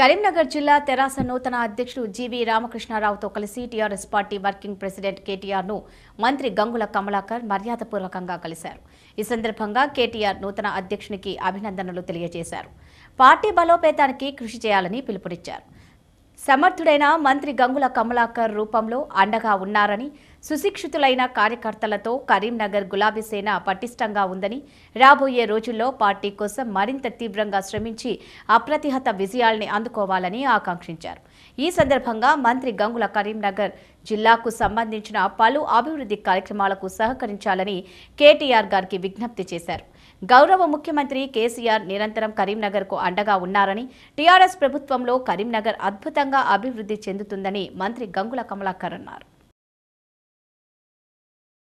కరీంనగర్ జిల్లా తెరాస నూతన అధ్యక్షుడు జీవి రామకృష్ణారావుతో కలిసి TRS party working president KTR ను మంత్రి గంగుల కమలాకర్ మర్యాదపూర్వకంగా కలిశారు ఈ సందర్భంగా కేటీఆర్ నూతన అధ్యక్షునికి అభినందనలు తెలియజేశారు పార్టీ బలోపేతానికి కృషి చేయాలని పిలుపునిచ్చారు సమర్థుడైన మంత్రి గంగుల కమలాకర్ రూపంలో అండగా ఉన్నారని సుశిక్షితులైన కార్యకర్తలతో కరీంనగర్ గులాబీ సేన పటిష్టంగా ఉందని రాబోయే రోజుల్లో పార్టీ కోసం మరింత తీవ్రంగా శ్రమించి అప్రతిహత విజయాల్ని అందుకోవాలని ఆకాంక్షించారు ఈ సందర్భంగా మంత్రి గంగుల కరీంనగర్ జిల్లాకు సంబంధించిన పలు అభివృద్ధి కార్యక్రమాలకు సహకరించాలని కేటీఆర్ గారికి విజ్ఞప్తి చేశారు గౌరవ ముఖ్యమంత్రి కేసీఆర్ నిరంతరం కరీంనగర్కు అండగా ఉన్నారని టీఆర్ఎస్ ప్రభుత్వంలో కరీంనగర్ అద్భుతంగా అభివృద్ధి చెందుతుందని మంత్రి గంగుల కమలాకర్ అన్నారు